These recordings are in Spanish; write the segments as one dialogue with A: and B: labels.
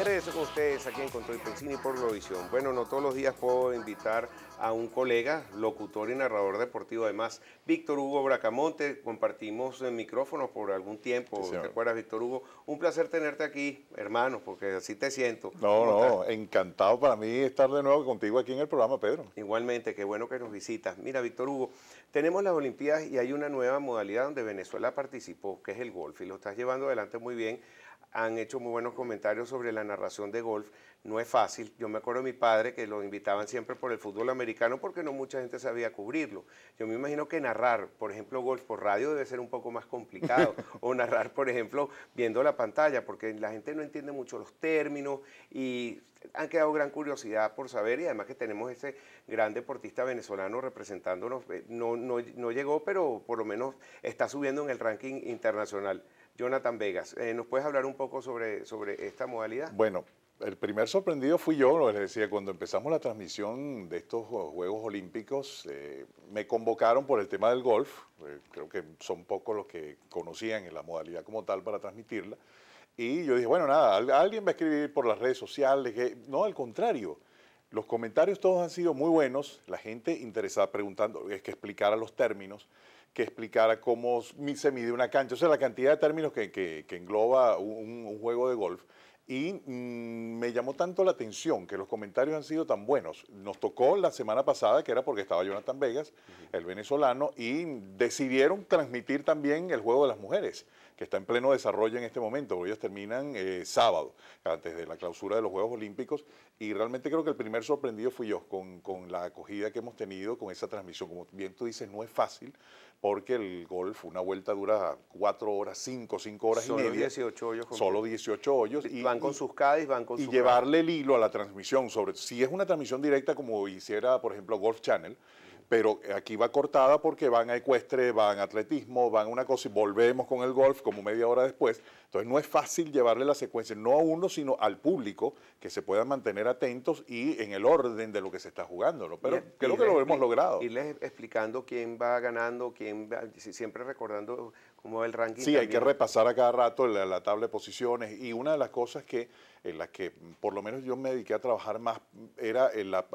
A: De con ustedes aquí en Control Pensini por Lovisión. Bueno, no todos los días puedo invitar a un colega, locutor y narrador deportivo, además, Víctor Hugo Bracamonte. Compartimos el eh, micrófono por algún tiempo. ¿Te acuerdas, Víctor Hugo? Un placer tenerte aquí, hermano, porque así te siento. No, no,
B: encantado para mí estar de nuevo contigo aquí
A: en el programa, Pedro. Igualmente, qué bueno que nos visitas. Mira, Víctor Hugo, tenemos las Olimpiadas y hay una nueva modalidad donde Venezuela participó, que es el golf, y lo estás llevando adelante muy bien han hecho muy buenos comentarios sobre la narración de golf. No es fácil. Yo me acuerdo de mi padre que lo invitaban siempre por el fútbol americano porque no mucha gente sabía cubrirlo. Yo me imagino que narrar, por ejemplo, golf por radio debe ser un poco más complicado. o narrar, por ejemplo, viendo la pantalla, porque la gente no entiende mucho los términos y han quedado gran curiosidad por saber y además que tenemos ese gran deportista venezolano representándonos. Eh, no, no, no llegó, pero por lo menos está subiendo en el ranking internacional. Jonathan Vegas. Eh, ¿Nos puedes hablar un poco sobre,
B: sobre esta modalidad? Bueno, el primer sorprendido fui yo, les decía, cuando empezamos la transmisión de estos Juegos Olímpicos, eh, me convocaron por el tema del golf, eh, creo que son pocos los que conocían en la modalidad como tal para transmitirla, y yo dije, bueno, nada, alguien va a escribir por las redes sociales, que... no, al contrario, los comentarios todos han sido muy buenos, la gente interesada preguntando, es que explicara los términos, que explicara cómo se mide una cancha, o sea, la cantidad de términos que, engloba un, juego de golf. Y mm, me llamó tanto la atención que los comentarios han sido tan buenos. Nos tocó la semana pasada, que era porque estaba Jonathan Vegas, el venezolano, y decidieron transmitir también el juego de las mujeres, que está en pleno desarrollo en este momento, porque ellos terminan eh, sábado, antes de la clausura de los Juegos Olímpicos. Y realmente creo que el primer sorprendido fui yo con, con la acogida que hemos tenido con esa transmisión. Como bien tú dices, no es fácil porque el golf, una vuelta dura cuatro horas, cinco, cinco horas y media.
A: 18 hoyos. solo
B: 18 hoyos. Y, van con
A: sus Cádiz, van con sus Y llevarle
B: el hilo a la transmisión. sobre Si es una transmisión directa como hiciera, por ejemplo, Golf Channel, pero aquí va cortada porque van a ecuestre, van a atletismo, van a una cosa y volvemos con el golf como media hora después. Entonces no es fácil llevarle la secuencia, no a uno, sino al público, que se puedan mantener atentos y en el orden de lo que se está jugando. Pero creo que lo hemos logrado. Irles
A: explicando quién va ganando, quién va, siempre
B: recordando el ranking. Sí, hay que repasar a cada rato la, tabla de posiciones y una de las cosas que en las que por lo menos yo me dediqué a trabajar más era en la,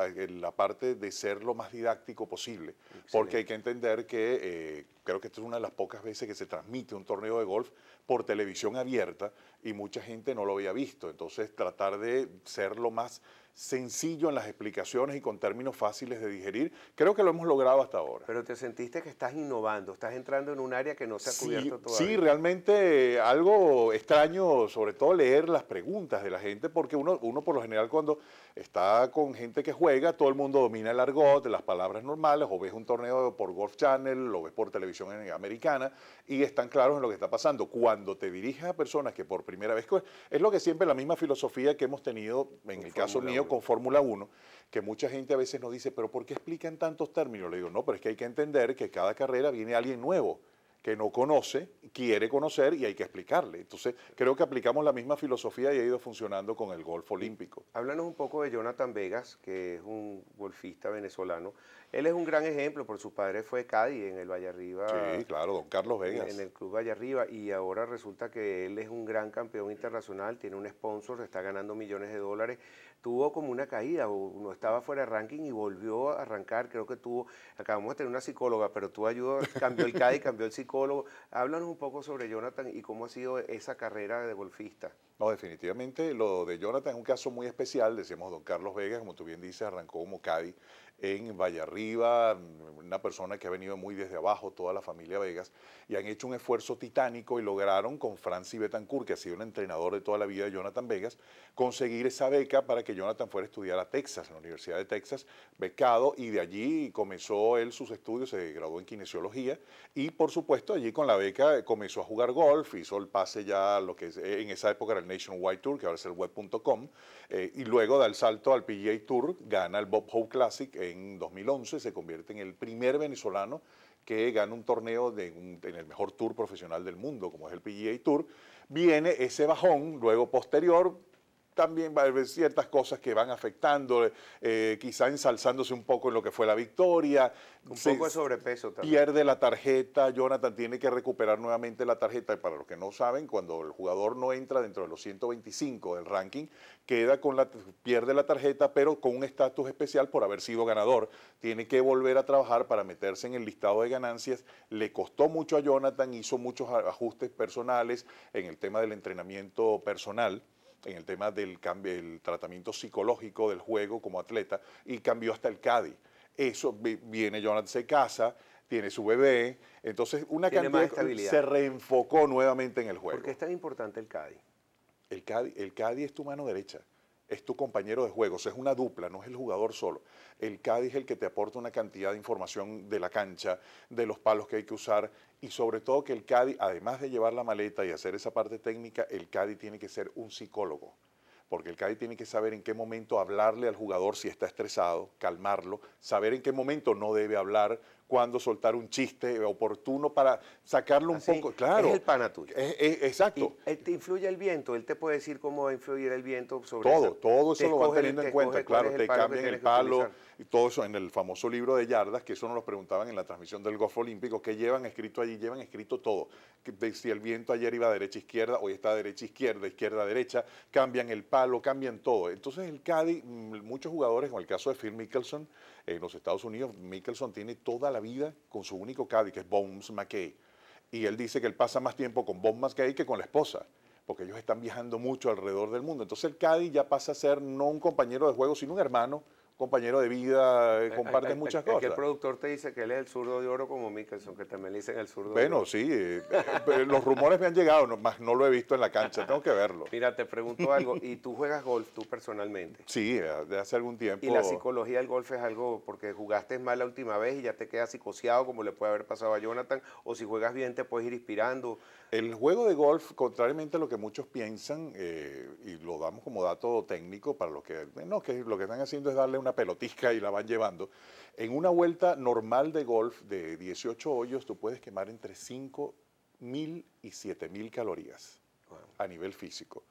B: parte de ser lo más didáctico posible, porque hay que entender que eh, creo que esto es una de las pocas veces que se transmite un torneo de golf por televisión abierta y mucha gente no lo había visto, entonces tratar de ser lo más sencillo en las explicaciones y con términos fáciles de digerir. Creo que lo hemos logrado hasta ahora. Pero te sentiste que estás innovando, estás entrando
A: en un área que no se ha cubierto todavía. Sí,
B: realmente algo extraño, sobre todo leer las preguntas de la gente, porque uno, uno por lo general cuando está con gente que juega, todo el mundo domina el argot, las palabras normales, o ves un torneo por Golf Channel, lo ves por televisión americana, y están claros en lo que está pasando. Cuando te diriges a personas que por primera vez, es lo que siempre la misma filosofía que hemos tenido, en el caso mío, con Fórmula 1 que mucha gente a veces nos dice, pero ¿por qué explican tantos términos? Le digo, no, pero es que hay que entender que cada carrera viene alguien nuevo que no conoce, quiere conocer y hay que explicarle. Entonces, creo que aplicamos la misma filosofía y ha ido funcionando con el golf olímpico. Háblanos un poco de Jonathan Vegas, que es un
A: golfista venezolano. Él es un gran ejemplo, por su padre fue Cádiz en el Valle Arriba. Sí, claro,
B: don Carlos Vegas. En el
A: club Arriba. y ahora resulta que él es un gran campeón internacional, tiene un sponsor, está ganando millones de dólares tuvo como una caída, o no estaba fuera de ranking y volvió a arrancar, creo que tuvo, acabamos de tener una psicóloga, pero tú ayudó, cambió el y cambió
B: el psicólogo. Háblanos un poco sobre Jonathan y cómo ha sido esa carrera de golfista. No, definitivamente lo de Jonathan es un caso muy especial, decíamos don Carlos Vegas, como tú bien dices, arrancó como Cadi en Vallarriba, una persona que ha venido muy desde abajo, toda la familia Vegas, y han hecho un esfuerzo titánico y lograron con Francis Betancourt, que ha sido un entrenador de toda la vida de Jonathan Vegas, conseguir esa beca para que Jonathan fuera a estudiar a Texas, a la Universidad de Texas, becado, y de allí comenzó él sus estudios, se graduó en kinesiología, y por supuesto allí con la beca comenzó a jugar golf, hizo el pase ya, lo que en esa época era Nationwide Tour, que ahora es el web.com, eh, y luego da el salto al PGA Tour, gana el Bob Hope Classic en 2011, se convierte en el primer venezolano que gana un torneo de en el mejor tour profesional del mundo, como es el PGA Tour. Viene ese bajón, luego posterior, también va a haber ciertas cosas que van afectando, eh, quizá ensalzándose un poco en lo que fue la victoria. Un poco de
A: sobrepeso también. Pierde
B: la tarjeta, Jonathan tiene que recuperar nuevamente la tarjeta. Y para los que no saben, cuando el jugador no entra dentro de los 125 del ranking, queda con la, pierde la tarjeta, pero con un estatus especial por haber sido ganador. Tiene que volver a trabajar para meterse en el listado de ganancias. Le costó mucho a Jonathan, hizo muchos ajustes personales en el tema del entrenamiento personal en el tema del cambio, el tratamiento psicológico del juego como atleta y cambió hasta el Cádiz. Eso viene Jonathan se casa, tiene su bebé, entonces una cantidad se reenfocó nuevamente en el juego. ¿Por qué es tan importante el Cadi? El Cádiz, el es tu mano derecha es tu compañero de juego, es una dupla, no es el jugador solo. El Cádiz es el que te aporta una cantidad de información de la cancha, de los palos que hay que usar y sobre todo que el Cádiz, además de llevar la maleta y hacer esa parte técnica, el Cádiz tiene que ser un psicólogo porque el CAI tiene que saber en qué momento hablarle al jugador si está estresado, calmarlo, saber en qué momento no debe hablar, cuándo soltar un chiste oportuno para sacarlo un poco. Claro. Es el pana tuyo. exacto. él te influye el viento, él te puede decir
A: cómo va a influir el viento sobre Todo, todo eso lo va teniendo en cuenta, claro, te cambian el palo
B: y todo eso en el famoso libro de yardas, que eso nos lo preguntaban en la transmisión del golf olímpico, que llevan escrito allí, llevan escrito todo. si el viento ayer iba derecha izquierda, hoy está derecha izquierda, izquierda derecha, cambian el palo, cambian todo. Entonces el caddy mm, muchos jugadores, como el caso de Phil Mickelson, en los Estados Unidos, Mickelson tiene toda la vida con su único caddy que es Bones McKay. Y él dice que él pasa más tiempo con Bones McKay que con la esposa porque ellos están viajando mucho alrededor del mundo. Entonces el caddy ya pasa a ser no un compañero de juego, sino un hermano compañero de vida, eh, eh, ...compartes eh, muchas cosas. Que el
A: productor te dice que él es el zurdo de oro como Mickelson, que también le dicen el zurdo bueno,
B: de oro. ...bueno sí, los rumores me han llegado, no, más no lo he visto en la cancha, tengo que verlo. Mira, te pregunto algo, ¿y tú juegas golf tú personalmente? Sí, de hace algún tiempo. ¿Y la psicología del golf es
A: algo, porque jugaste mal la última vez y ya te quedas psicoseado como le puede haber pasado a Jonathan, o si juegas
B: bien te puedes ir inspirando? El juego de golf, contrariamente a lo que muchos piensan, y lo damos como dato técnico para los que, no, que lo que están haciendo es darle una pelotisca y la van llevando. En una vuelta normal de golf de 18 hoyos, tú puedes quemar entre 5.000 y 7.000 calorías a nivel físico.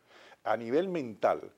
B: A nivel mental,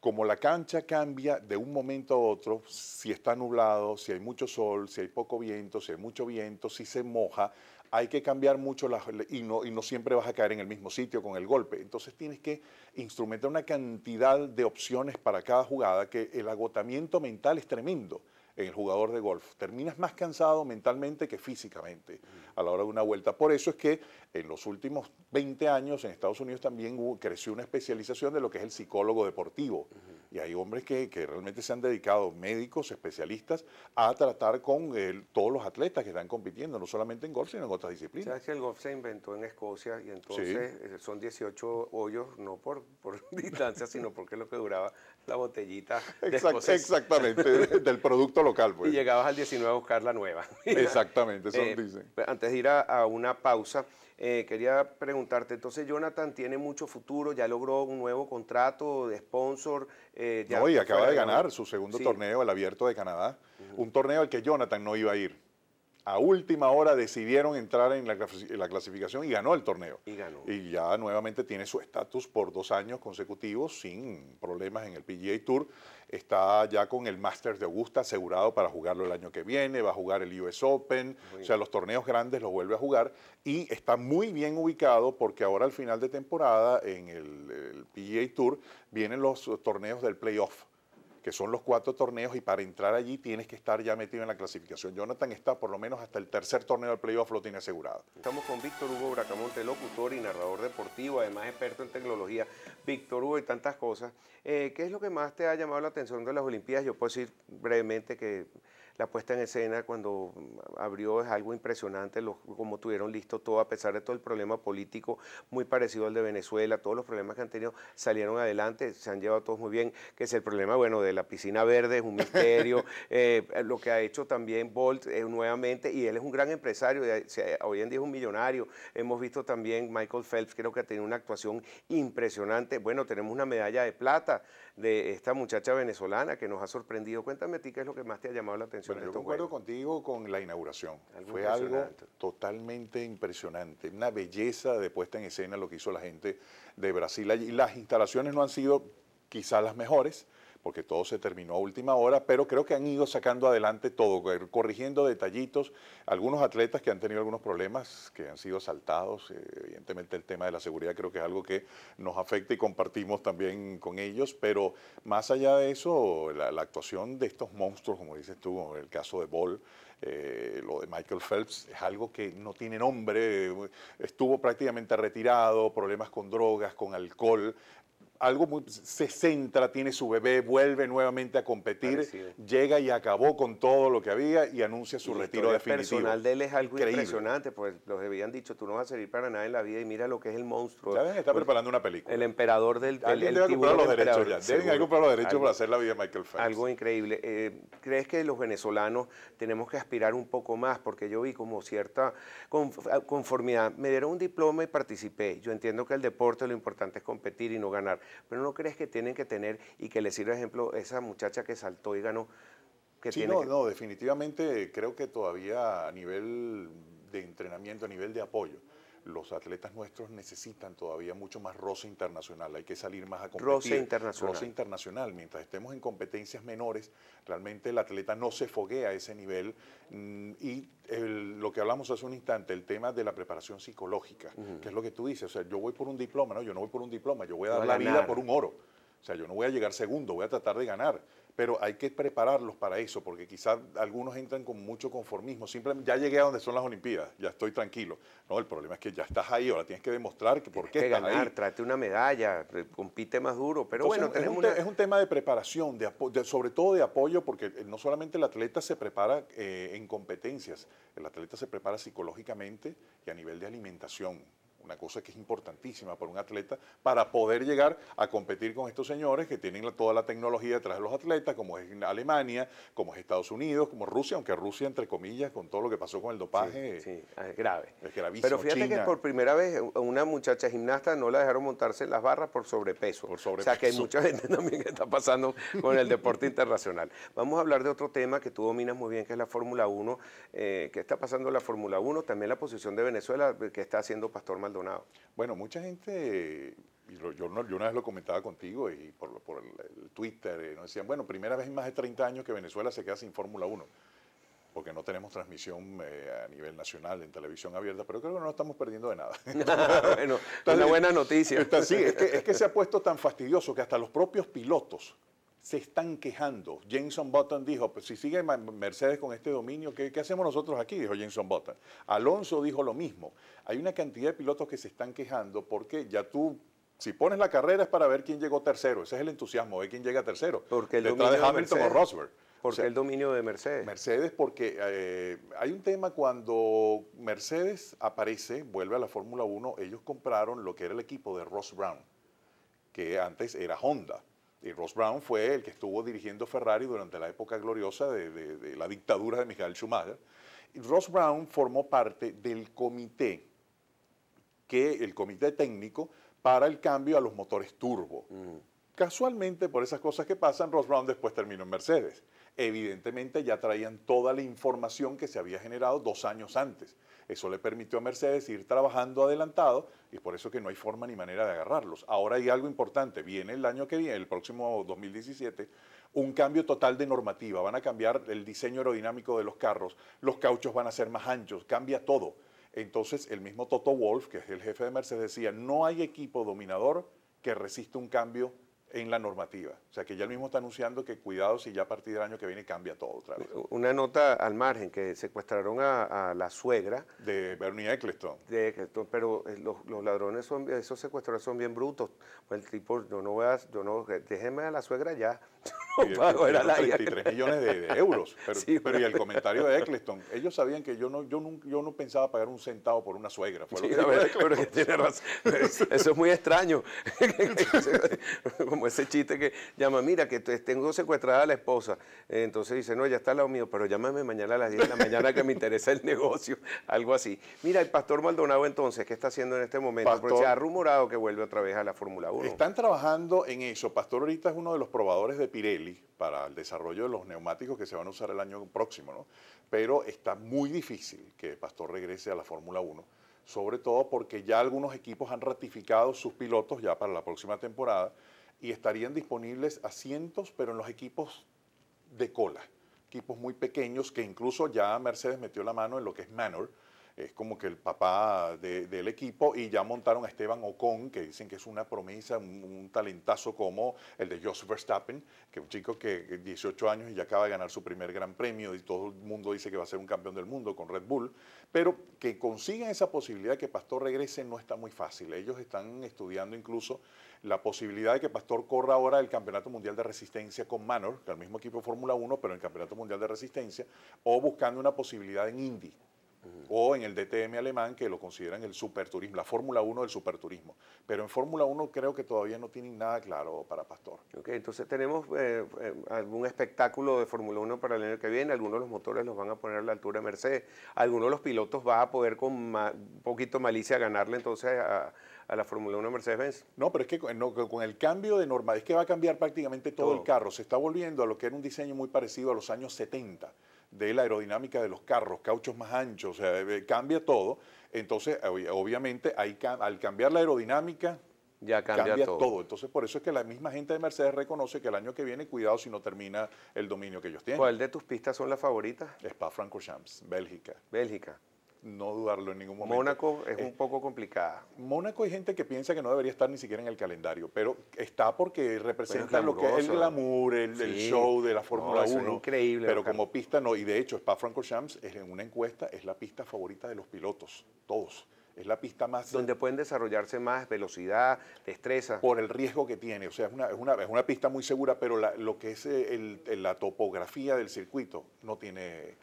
B: como la cancha cambia de un momento a otro, si está nublado, si hay mucho sol, si hay poco viento, si hay mucho viento, si se moja, hay que cambiar mucho y, no, y no siempre vas a caer en el mismo sitio con el golpe. Entonces tienes que instrumentar una cantidad de opciones para cada jugada que el agotamiento mental es tremendo en el jugador de golf. Terminas más cansado mentalmente que físicamente a la hora de una vuelta. Por eso es que en los últimos 20 años en Estados Unidos también creció una especialización de lo que es el psicólogo deportivo. Y hay hombres que, realmente se han dedicado, médicos, especialistas, a tratar con todos los atletas que están compitiendo, no solamente en golf, sino en otras disciplinas.
A: ¿Sabes que el golf se inventó en Escocia y entonces eh, son 18 hoyos, no por, distancia, sino porque es lo que duraba la botellita. exactamente, del
B: producto local, pues. Y
A: llegabas al 19 a buscar la nueva. Exactamente,
B: eso eh,
A: Antes de ir a, una pausa, eh, quería preguntarte, entonces Jonathan tiene mucho futuro, ya logró un nuevo contrato de sponsor. Eh, no, y acaba de ganar su segundo torneo,
B: el Abierto de Canadá, un torneo al que Jonathan no iba a ir a última hora decidieron entrar en la, clasificación y ganó el torneo. Y ganó. Y ya nuevamente tiene su estatus por dos años consecutivos sin problemas en el PGA Tour. Está ya con el Masters de Augusta asegurado para jugarlo el año que viene, va a jugar el US Open, o sea, los torneos grandes los vuelve a jugar y está muy bien ubicado porque ahora al final de temporada en el, el PGA Tour vienen los torneos del playoff que son los cuatro torneos, y para entrar allí tienes que estar ya metido en la clasificación. Jonathan está por lo menos hasta el tercer torneo del playoff lo tiene asegurado. Estamos
A: con Víctor Hugo Bracamonte, locutor y narrador deportivo, además experto en tecnología. Víctor Hugo y tantas cosas. Eh, ¿Qué es lo que más te ha llamado la atención de las Olimpiadas? Yo puedo decir brevemente que la puesta en escena cuando mm, abrió es algo impresionante, como tuvieron listo todo, a pesar de todo el problema político muy parecido al de Venezuela, todos los problemas que han tenido salieron adelante, se han llevado todos muy bien, que es el problema, bueno, de la piscina verde, es un misterio, eh, lo que ha hecho también Bolt eh, nuevamente, y él es un gran empresario, eh, hoy en día es un millonario, hemos visto también Michael Phelps, creo que ha tenido una actuación impresionante, bueno, tenemos una medalla de plata de esta muchacha venezolana que nos ha sorprendido, cuéntame a ti qué es lo que más te ha llamado la atención. Estoy de yo
B: contigo con la inauguración. Fue algo totalmente impresionante, una belleza de puesta en escena lo que hizo la gente de Brasil Las instalaciones no han sido quizás las mejores, porque todo se terminó a última hora, pero creo que han ido sacando adelante todo, eh, corrigiendo detallitos. Algunos atletas que han tenido algunos problemas, que han sido asaltados, eh, evidentemente el tema de la seguridad creo que es algo que nos afecta y compartimos también con ellos, pero más allá de eso, la, actuación de estos monstruos, como dices tú, el caso de Ball, eh, lo de Michael Phelps es algo que no tiene nombre, estuvo prácticamente retirado, problemas con drogas, con alcohol, algo muy, se centra, tiene su bebé, vuelve nuevamente a competir, llega y acabó con todo lo que había y anuncia su retiro definitivo. El personal de él es algo impresionante, pues los habían
A: dicho, tú no vas a servir para nada en la vida y mira lo que es el monstruo. Está pues, preparando una película. El emperador del... El, deben de comprar los derechos ya, deben los para hacer la vida de Michael Phelps. Algo increíble. Eh, ¿Crees que los venezolanos tenemos que aspirar un poco más? Porque yo vi como cierta conformidad. Me dieron un diploma y participé. Yo entiendo que el deporte lo importante es competir y no ganar pero no crees que tienen que tener y que le sirve ejemplo esa muchacha que saltó y ganó. Que tiene no,
B: no, definitivamente creo que todavía a nivel de entrenamiento, a nivel de apoyo los atletas nuestros necesitan todavía mucho más roce internacional, hay que salir más a competir. Roce internacional. Roce internacional, mientras estemos en competencias menores, realmente el atleta no se foguea a ese nivel mm, y lo que hablamos hace un instante, el tema de la preparación psicológica, que es lo que tú dices, o sea, yo voy por un diploma, no, yo no voy por un diploma, yo voy a dar la vida por un oro. O sea, yo no voy a llegar segundo, voy a tratar de ganar pero hay que prepararlos para eso, porque quizás algunos entran con mucho conformismo, simplemente ya llegué a donde son las Olimpiadas, ya estoy tranquilo. No, el problema es que ya estás ahí, ahora tienes que demostrar que por qué ganar, trate una medalla, compite más duro, pero bueno, es un, tema de preparación, de, sobre todo de apoyo, porque no solamente el atleta se prepara eh, en competencias, el atleta se prepara psicológicamente y a nivel de alimentación una cosa que es importantísima para un atleta, para poder llegar a competir con estos señores que tienen toda la tecnología detrás de los atletas, como es Alemania, como es Estados Unidos, como Rusia, aunque Rusia, entre comillas, con todo lo que pasó con el dopaje. es grave. Pero fíjate que por
A: primera vez una muchacha gimnasta no la dejaron montarse las barras por sobrepeso. O sea que hay mucha gente también que está pasando con el deporte internacional. Vamos a hablar de otro tema que tú dominas muy bien, que es la Fórmula 1. Eh, ¿Qué está pasando en la Fórmula 1? También la posición de Venezuela,
B: eh, que está haciendo Pastor Manuel bueno, mucha gente, yo, yo, una vez lo comentaba contigo y por, el, Twitter, eh, nos decían, bueno, primera vez en más de 30 años que Venezuela se queda sin Fórmula 1, porque no tenemos transmisión eh, a nivel nacional en televisión abierta, pero creo que no estamos perdiendo de nada. bueno, una buena noticia. sí, es que se ha puesto tan fastidioso que hasta los propios pilotos se están quejando. Jenson Button dijo, pues si sigue Mercedes con este dominio, ¿qué, hacemos nosotros aquí? Dijo Jenson Button. Alonso dijo lo mismo. Hay una cantidad de pilotos que se están quejando porque ya tú, si pones la carrera es para ver quién llegó tercero. Ese es el entusiasmo de quién llega tercero. Porque el dominio de Porque el dominio de Mercedes. Mercedes porque eh, hay un tema cuando Mercedes aparece, vuelve a la Fórmula 1, ellos compraron lo que era el equipo de Ross Brown, que antes era Honda. Y Ross Brown fue el que estuvo dirigiendo Ferrari durante la época gloriosa de, la dictadura de Michael Schumacher. Y Ross Brown formó parte del comité, que, el comité técnico para el cambio a los motores turbo. Mm. Casualmente, por esas cosas que pasan, Ross Brown después terminó en Mercedes evidentemente ya traían toda la información que se había generado dos años antes. Eso le permitió a Mercedes ir trabajando adelantado y por eso que no hay forma ni manera de agarrarlos. Ahora hay algo importante, viene el año que viene, el próximo 2017, un cambio total de normativa, van a cambiar el diseño aerodinámico de los carros, los cauchos van a ser más anchos, cambia todo. Entonces el mismo Toto Wolf, que es el jefe de Mercedes, decía, no hay equipo dominador que resista un cambio en la normativa. O sea, que ya el mismo está anunciando que cuidado si ya a partir del año que viene cambia todo otra vez.
A: Una nota al margen, que secuestraron a, la suegra. De Bernie Eccleston. De Eccleston, pero eh, los, ladrones, son, esos secuestradores son bien brutos. Pues el tipo, yo no voy a, yo no, déjeme a la suegra ya. No pago, era 33 millones de, euros. Pero, y el comentario de Eccleston,
B: ellos sabían que yo no, yo yo no pensaba pagar un centavo por una suegra.
A: Eso es muy extraño como ese chiste que llama, mira, que tengo secuestrada a la esposa. Eh, entonces dice, no, ya está al lado mío, pero llámame mañana a las 10 de la mañana que me interesa el negocio, algo así. Mira, el pastor Maldonado entonces, ¿qué está haciendo en este momento? Porque se ha
B: rumorado que vuelve otra vez a la Fórmula 1. Están trabajando en eso. Pastor ahorita es uno de los probadores de Pirelli para el desarrollo de los neumáticos que se van a usar el año próximo, ¿no? Pero está muy difícil que Pastor regrese a la Fórmula 1 sobre todo porque ya algunos equipos han ratificado sus pilotos ya para la próxima temporada y estarían disponibles asientos, pero en los equipos de cola, equipos muy pequeños que incluso ya Mercedes metió la mano en lo que es Manor, es como que el papá del equipo, y ya montaron a Esteban Ocon, que dicen que es una promesa, un, talentazo como el de Joseph Verstappen, que es un chico que 18 años y ya acaba de ganar su primer gran premio, y todo el mundo dice que va a ser un campeón del mundo con Red Bull, pero que consigan esa posibilidad de que Pastor regrese no está muy fácil. Ellos están estudiando incluso la posibilidad de que Pastor corra ahora el Campeonato Mundial de Resistencia con Manor, que es el mismo equipo de Fórmula 1, pero en el Campeonato Mundial de Resistencia, o buscando una posibilidad en Indy o en el DTM alemán que lo consideran el superturismo, la Fórmula 1 del superturismo. Pero en Fórmula 1 creo que todavía no tienen nada claro para Pastor. Ok, entonces tenemos eh, eh, algún espectáculo de Fórmula 1 para el año que viene,
A: algunos de los motores los van a poner a la altura de Mercedes, algunos de los pilotos va a poder con un poquito
B: malicia ganarle entonces a, la Fórmula 1 Mercedes-Benz. No, pero es que con el cambio de norma, es que va a cambiar prácticamente todo, el carro. Se está volviendo a lo que era un diseño muy parecido a los años 70 de la aerodinámica de los carros, cauchos más anchos, o sea, eh, eh, cambia todo. Entonces, obviamente, al cambiar la aerodinámica, ya cambia, todo. todo. Entonces, por eso es que la misma gente de Mercedes reconoce que el año que viene, cuidado si no termina el dominio que ellos tienen. ¿Cuál de tus pistas son las favoritas? Spa-Francorchamps, Bélgica. Bélgica no dudarlo en ningún momento. Mónaco es un eh, poco complicada. Mónaco hay gente que piensa que no debería estar ni siquiera en el calendario, pero está porque representa lo que es el glamour, el, show de la Fórmula 1. increíble. Pero como pista no, y de hecho Spa-Francorchamps en una encuesta es la pista favorita de los pilotos, todos. Es la pista más... Donde pueden desarrollarse más velocidad, destreza. Por el riesgo que tiene. O sea, es una, es una, es una pista muy segura, pero lo que es eh, la topografía del circuito no tiene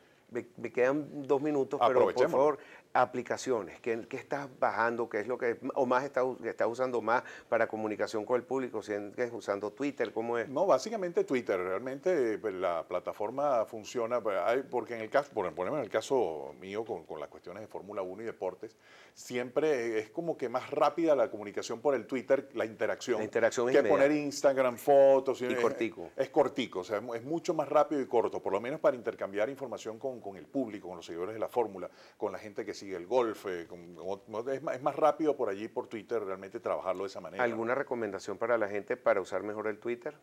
B: me, quedan dos minutos, pero por favor, aplicaciones, ¿qué, estás
A: bajando? ¿Qué es lo que o más estás está usando más para comunicación con el público? Si es
B: usando Twitter, ¿cómo es? No, básicamente Twitter, realmente pues, la plataforma funciona, pues, porque en el caso, por ejemplo, en el caso mío con, las cuestiones de Fórmula 1 y deportes, siempre es como que más rápida la comunicación por el Twitter, la interacción. interacción que poner Instagram, fotos. Y, es, cortico. Es, cortico, o sea, es mucho más rápido y corto, por lo menos para intercambiar información con, con el público, con los seguidores de la fórmula, con la gente que sigue el golf. es, más, rápido por allí, por Twitter, realmente trabajarlo de esa manera. ¿Alguna recomendación para la gente para usar mejor el Twitter?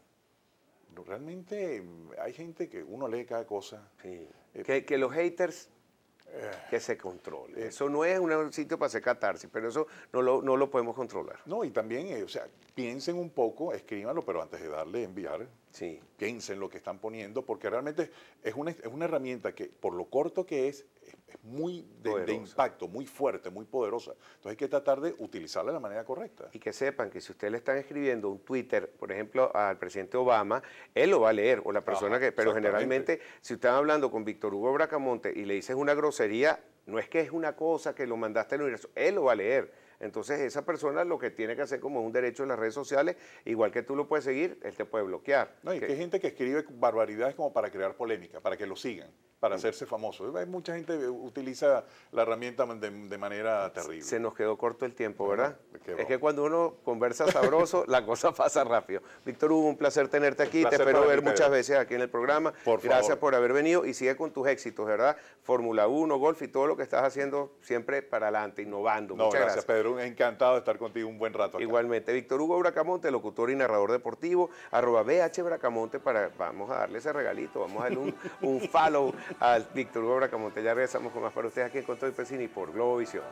B: Realmente mm, hay gente que uno lee cada cosa.
A: Eh, que los haters eh. que se controle. Eh. Eso no es un sitio para hacer
B: catarsis, pero eso no lo, no lo podemos controlar. No, y también, eh, o sea, piensen un poco, escríbanlo, pero antes de darle enviar, piensen lo que están poniendo, porque realmente es es una herramienta que, por lo corto que es, es muy de, impacto, muy fuerte, muy poderosa. Entonces hay que tratar de utilizarla de la manera correcta. Y que sepan que si ustedes le están escribiendo un Twitter, por
A: ejemplo, al presidente Obama, él lo va a leer, o la persona que... Pero generalmente, si están hablando con Víctor Hugo Bracamonte y le dices una grosería, no es que es una cosa que lo mandaste al universo, él lo va a leer. Entonces esa persona lo que tiene que hacer como es un derecho en las redes sociales, igual que tú lo
B: puedes seguir, él te puede bloquear. No, y hay gente que escribe barbaridades como para crear polémica, para que lo sigan para mm. hacerse famoso. mucha gente utiliza la herramienta de, manera terrible. Se nos quedó corto el tiempo, ¿verdad? es que cuando uno conversa sabroso, la cosa pasa rápido.
A: Víctor Hugo, un placer tenerte aquí. Te espero ver muchas veces aquí en el programa. Gracias por haber venido y sigue con tus éxitos, ¿verdad? Fórmula 1, golf y todo lo que estás haciendo siempre para adelante, innovando. muchas gracias, Pedro. Encantado de estar contigo un buen rato. Igualmente. Víctor Hugo Bracamonte, locutor y narrador deportivo, arroba BH Bracamonte para, vamos a darle ese regalito, vamos a darle un follow al Víctor Hugo Montellar, Ya regresamos con más para ustedes aquí en Control Pesini por Globo Visión.